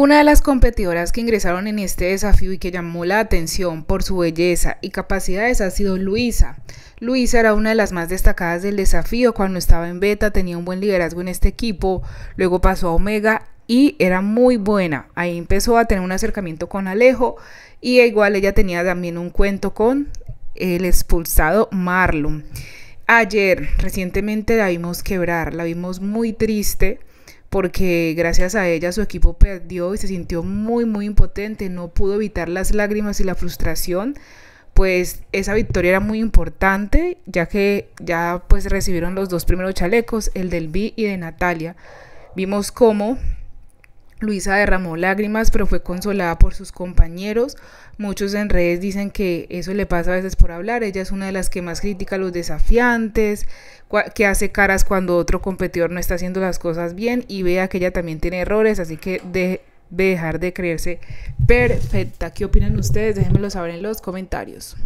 Una de las competidoras que ingresaron en este desafío y que llamó la atención por su belleza y capacidades ha sido Luisa. Luisa era una de las más destacadas del desafío cuando estaba en beta, tenía un buen liderazgo en este equipo, luego pasó a Omega y era muy buena. Ahí empezó a tener un acercamiento con Alejo y e igual ella tenía también un cuento con el expulsado Marlon. Ayer recientemente la vimos quebrar, la vimos muy triste porque gracias a ella su equipo perdió y se sintió muy muy impotente, no pudo evitar las lágrimas y la frustración, pues esa victoria era muy importante, ya que ya pues recibieron los dos primeros chalecos, el del Vi y de Natalia. Vimos cómo Luisa derramó lágrimas, pero fue consolada por sus compañeros. Muchos en redes dicen que eso le pasa a veces por hablar. Ella es una de las que más critica a los desafiantes, que hace caras cuando otro competidor no está haciendo las cosas bien y vea que ella también tiene errores, así que debe dejar de creerse perfecta. ¿Qué opinan ustedes? Déjenmelo saber en los comentarios.